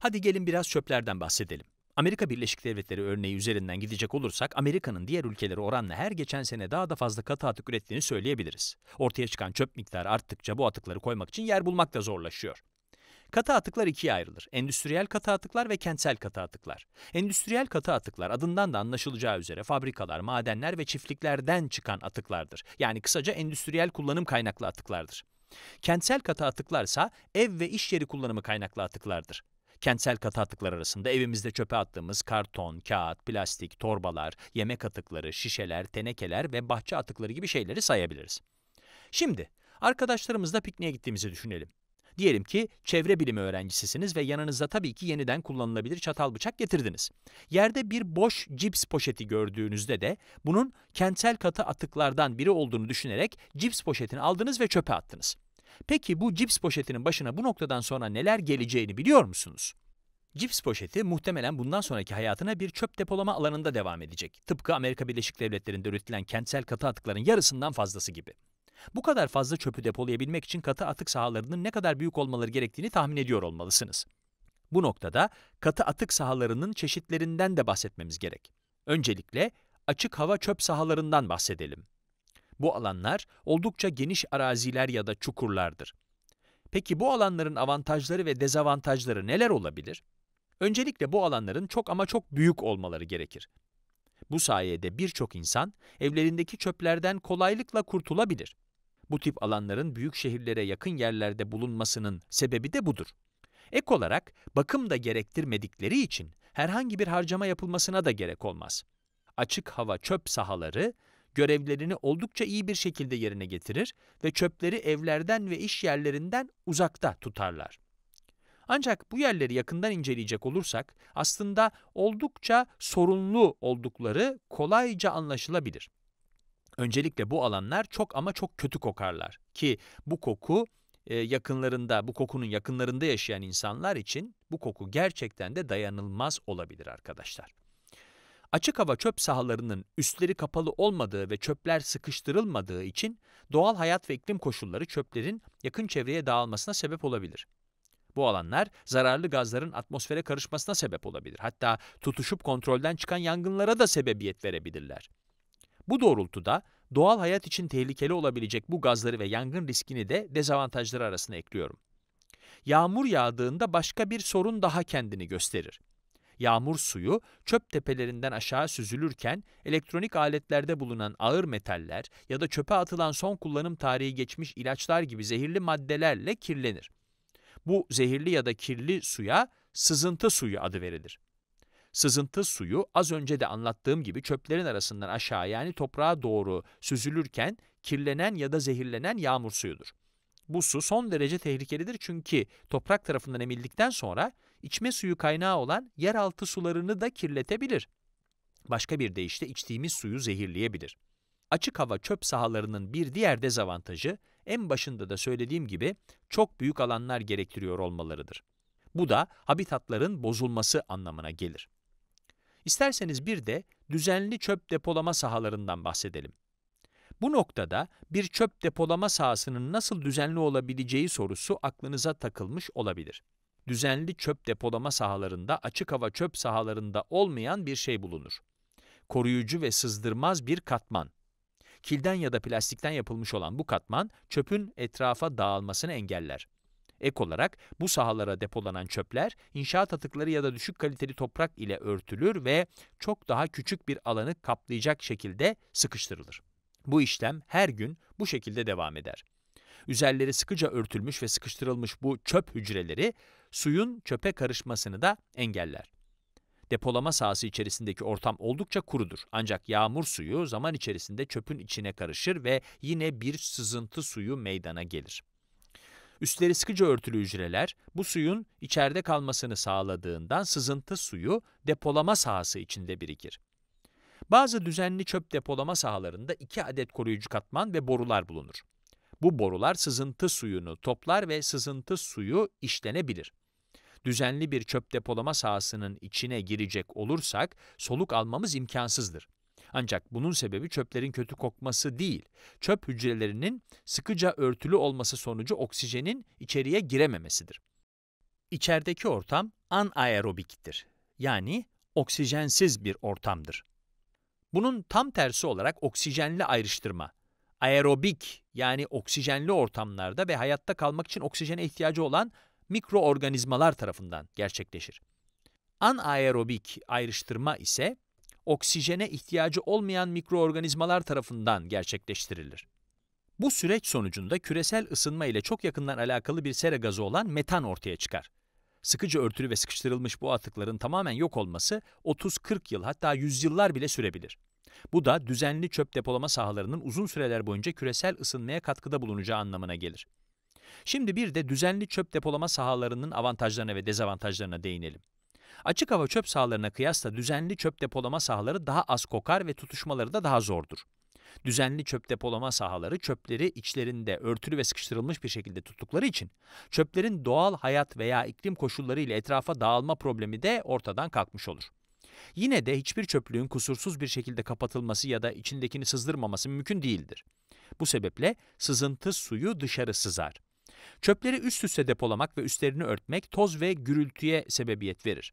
Hadi gelin biraz çöplerden bahsedelim. Amerika Birleşik Devletleri örneği üzerinden gidecek olursak Amerika'nın diğer ülkeleri oranla her geçen sene daha da fazla katı atık ürettiğini söyleyebiliriz. Ortaya çıkan çöp miktarı arttıkça bu atıkları koymak için yer bulmak da zorlaşıyor. Katı atıklar ikiye ayrılır. Endüstriyel katı atıklar ve kentsel katı atıklar. Endüstriyel katı atıklar adından da anlaşılacağı üzere fabrikalar, madenler ve çiftliklerden çıkan atıklardır. Yani kısaca endüstriyel kullanım kaynaklı atıklardır. Kentsel katı atıklarsa ev ve iş yeri kullanımı kaynaklı atıklardır. Kentsel katı atıklar arasında evimizde çöpe attığımız karton, kağıt, plastik, torbalar, yemek atıkları, şişeler, tenekeler ve bahçe atıkları gibi şeyleri sayabiliriz. Şimdi arkadaşlarımızla pikniğe gittiğimizi düşünelim. Diyelim ki çevre bilimi öğrencisisiniz ve yanınızda tabii ki yeniden kullanılabilir çatal bıçak getirdiniz. Yerde bir boş cips poşeti gördüğünüzde de bunun kentsel katı atıklardan biri olduğunu düşünerek cips poşetini aldınız ve çöpe attınız. Peki bu cips poşetinin başına bu noktadan sonra neler geleceğini biliyor musunuz? Cips poşeti muhtemelen bundan sonraki hayatına bir çöp depolama alanında devam edecek. Tıpkı Amerika Birleşik Devletleri'nde üretilen kentsel katı atıkların yarısından fazlası gibi. Bu kadar fazla çöpü depolayabilmek için katı atık sahalarının ne kadar büyük olmaları gerektiğini tahmin ediyor olmalısınız. Bu noktada katı atık sahalarının çeşitlerinden de bahsetmemiz gerek. Öncelikle açık hava çöp sahalarından bahsedelim. Bu alanlar oldukça geniş araziler ya da çukurlardır. Peki bu alanların avantajları ve dezavantajları neler olabilir? Öncelikle bu alanların çok ama çok büyük olmaları gerekir. Bu sayede birçok insan evlerindeki çöplerden kolaylıkla kurtulabilir. Bu tip alanların büyük şehirlere yakın yerlerde bulunmasının sebebi de budur. Ek olarak bakım da gerektirmedikleri için herhangi bir harcama yapılmasına da gerek olmaz. Açık hava çöp sahaları görevlerini oldukça iyi bir şekilde yerine getirir ve çöpleri evlerden ve iş yerlerinden uzakta tutarlar. Ancak bu yerleri yakından inceleyecek olursak aslında oldukça sorunlu oldukları kolayca anlaşılabilir. Öncelikle bu alanlar çok ama çok kötü kokarlar ki bu koku e, yakınlarında, bu kokunun yakınlarında yaşayan insanlar için bu koku gerçekten de dayanılmaz olabilir arkadaşlar. Açık hava çöp sahalarının üstleri kapalı olmadığı ve çöpler sıkıştırılmadığı için doğal hayat ve iklim koşulları çöplerin yakın çevreye dağılmasına sebep olabilir. Bu alanlar zararlı gazların atmosfere karışmasına sebep olabilir. Hatta tutuşup kontrolden çıkan yangınlara da sebebiyet verebilirler. Bu doğrultuda doğal hayat için tehlikeli olabilecek bu gazları ve yangın riskini de dezavantajları arasına ekliyorum. Yağmur yağdığında başka bir sorun daha kendini gösterir yağmur suyu çöp tepelerinden aşağı süzülürken elektronik aletlerde bulunan ağır metaller ya da çöpe atılan son kullanım tarihi geçmiş ilaçlar gibi zehirli maddelerle kirlenir. Bu zehirli ya da kirli suya sızıntı suyu adı verilir. Sızıntı suyu az önce de anlattığım gibi çöplerin arasından aşağı yani toprağa doğru süzülürken kirlenen ya da zehirlenen yağmur suyudur. Bu su son derece tehlikelidir çünkü toprak tarafından emildikten sonra içme suyu kaynağı olan yeraltı sularını da kirletebilir. Başka bir deyişle içtiğimiz suyu zehirleyebilir. Açık hava çöp sahalarının bir diğer dezavantajı en başında da söylediğim gibi çok büyük alanlar gerektiriyor olmalarıdır. Bu da habitatların bozulması anlamına gelir. İsterseniz bir de düzenli çöp depolama sahalarından bahsedelim. Bu noktada bir çöp depolama sahasının nasıl düzenli olabileceği sorusu aklınıza takılmış olabilir. Düzenli çöp depolama sahalarında açık hava çöp sahalarında olmayan bir şey bulunur. Koruyucu ve sızdırmaz bir katman. Kilden ya da plastikten yapılmış olan bu katman çöpün etrafa dağılmasını engeller. Ek olarak bu sahalara depolanan çöpler inşaat atıkları ya da düşük kaliteli toprak ile örtülür ve çok daha küçük bir alanı kaplayacak şekilde sıkıştırılır. Bu işlem her gün bu şekilde devam eder. Üzerleri sıkıca örtülmüş ve sıkıştırılmış bu çöp hücreleri suyun çöpe karışmasını da engeller. Depolama sahası içerisindeki ortam oldukça kurudur. Ancak yağmur suyu zaman içerisinde çöpün içine karışır ve yine bir sızıntı suyu meydana gelir. Üstleri sıkıca örtülü hücreler bu suyun içeride kalmasını sağladığından sızıntı suyu depolama sahası içinde birikir. Bazı düzenli çöp depolama sahalarında 2 adet koruyucu katman ve borular bulunur. Bu borular sızıntı suyunu toplar ve sızıntı suyu işlenebilir. Düzenli bir çöp depolama sahasının içine girecek olursak soluk almamız imkansızdır. Ancak bunun sebebi çöplerin kötü kokması değil, çöp hücrelerinin sıkıca örtülü olması sonucu oksijenin içeriye girememesidir. İçerideki ortam anaerobiktir, yani oksijensiz bir ortamdır. Bunun tam tersi olarak oksijenli ayrıştırma, aerobik yani oksijenli ortamlarda ve hayatta kalmak için oksijene ihtiyacı olan mikroorganizmalar tarafından gerçekleşir. Anaerobik ayrıştırma ise oksijene ihtiyacı olmayan mikroorganizmalar tarafından gerçekleştirilir. Bu süreç sonucunda küresel ısınma ile çok yakından alakalı bir sera gazı olan metan ortaya çıkar. Sıkıcı örtülü ve sıkıştırılmış bu atıkların tamamen yok olması 30-40 yıl hatta yüzyıllar bile sürebilir. Bu da düzenli çöp depolama sahalarının uzun süreler boyunca küresel ısınmaya katkıda bulunacağı anlamına gelir. Şimdi bir de düzenli çöp depolama sahalarının avantajlarına ve dezavantajlarına değinelim. Açık hava çöp sahalarına kıyasla düzenli çöp depolama sahaları daha az kokar ve tutuşmaları da daha zordur. Düzenli çöp depolama sahaları çöpleri içlerinde örtülü ve sıkıştırılmış bir şekilde tuttukları için çöplerin doğal hayat veya iklim koşulları ile etrafa dağılma problemi de ortadan kalkmış olur. Yine de hiçbir çöplüğün kusursuz bir şekilde kapatılması ya da içindekini sızdırmaması mümkün değildir. Bu sebeple sızıntı suyu dışarı sızar. Çöpleri üst üste depolamak ve üstlerini örtmek toz ve gürültüye sebebiyet verir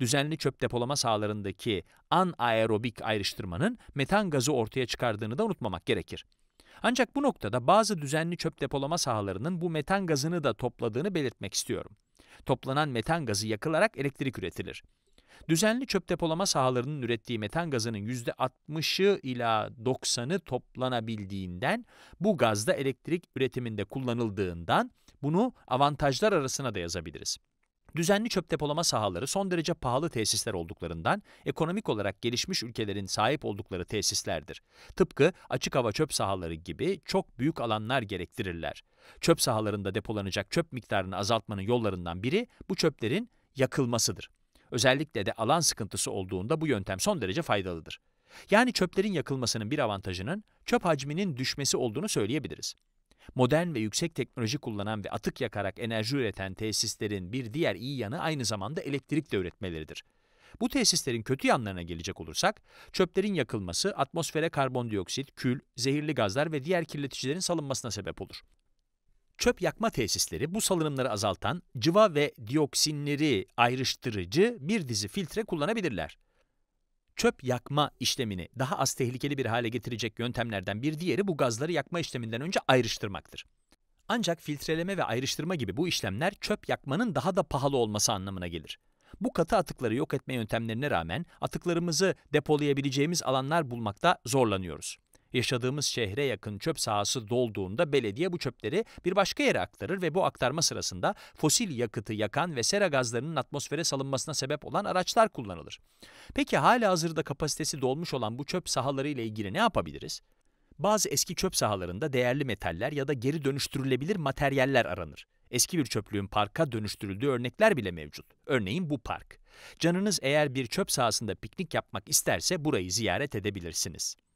düzenli çöp depolama sahalarındaki anaerobik ayrıştırmanın metan gazı ortaya çıkardığını da unutmamak gerekir. Ancak bu noktada bazı düzenli çöp depolama sahalarının bu metan gazını da topladığını belirtmek istiyorum. Toplanan metan gazı yakılarak elektrik üretilir. Düzenli çöp depolama sahalarının ürettiği metan gazının %60'ı ila 90'ı toplanabildiğinden, bu gazda elektrik üretiminde kullanıldığından bunu avantajlar arasına da yazabiliriz. Düzenli çöp depolama sahaları son derece pahalı tesisler olduklarından ekonomik olarak gelişmiş ülkelerin sahip oldukları tesislerdir. Tıpkı açık hava çöp sahaları gibi çok büyük alanlar gerektirirler. Çöp sahalarında depolanacak çöp miktarını azaltmanın yollarından biri bu çöplerin yakılmasıdır. Özellikle de alan sıkıntısı olduğunda bu yöntem son derece faydalıdır. Yani çöplerin yakılmasının bir avantajının çöp hacminin düşmesi olduğunu söyleyebiliriz. Modern ve yüksek teknoloji kullanan ve atık yakarak enerji üreten tesislerin bir diğer iyi yanı aynı zamanda elektrik de üretmeleridir. Bu tesislerin kötü yanlarına gelecek olursak, çöplerin yakılması atmosfere karbondioksit, kül, zehirli gazlar ve diğer kirleticilerin salınmasına sebep olur. Çöp yakma tesisleri bu salınımları azaltan, cıva ve dioksinleri ayrıştırıcı bir dizi filtre kullanabilirler çöp yakma işlemini daha az tehlikeli bir hale getirecek yöntemlerden bir diğeri bu gazları yakma işleminden önce ayrıştırmaktır. Ancak filtreleme ve ayrıştırma gibi bu işlemler çöp yakmanın daha da pahalı olması anlamına gelir. Bu katı atıkları yok etme yöntemlerine rağmen atıklarımızı depolayabileceğimiz alanlar bulmakta zorlanıyoruz. Yaşadığımız şehre yakın çöp sahası dolduğunda belediye bu çöpleri bir başka yere aktarır ve bu aktarma sırasında fosil yakıtı yakan ve sera gazlarının atmosfere salınmasına sebep olan araçlar kullanılır. Peki hala hazırda kapasitesi dolmuş olan bu çöp sahaları ile ilgili ne yapabiliriz? Bazı eski çöp sahalarında değerli metaller ya da geri dönüştürülebilir materyaller aranır. Eski bir çöplüğün parka dönüştürüldüğü örnekler bile mevcut. Örneğin bu park. Canınız eğer bir çöp sahasında piknik yapmak isterse burayı ziyaret edebilirsiniz.